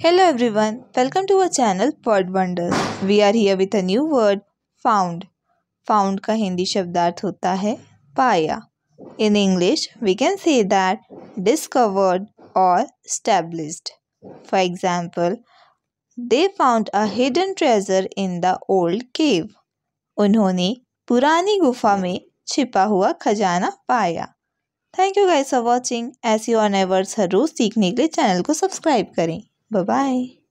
Hello everyone, welcome to our channel Word Wonders. We are here with a new word found. Found का हिंदी शब्दार्थ hota hai paya In English, we can say that discovered or established. For example, they found a hidden treasure in the old cave. unhone purani gufa mein छिपा हुआ खजाना पाया thank you guys for watching ऐसी और नए words हर रोज़ सीखने के लिए चैनल को सब्सक्राइब करें Bye bye.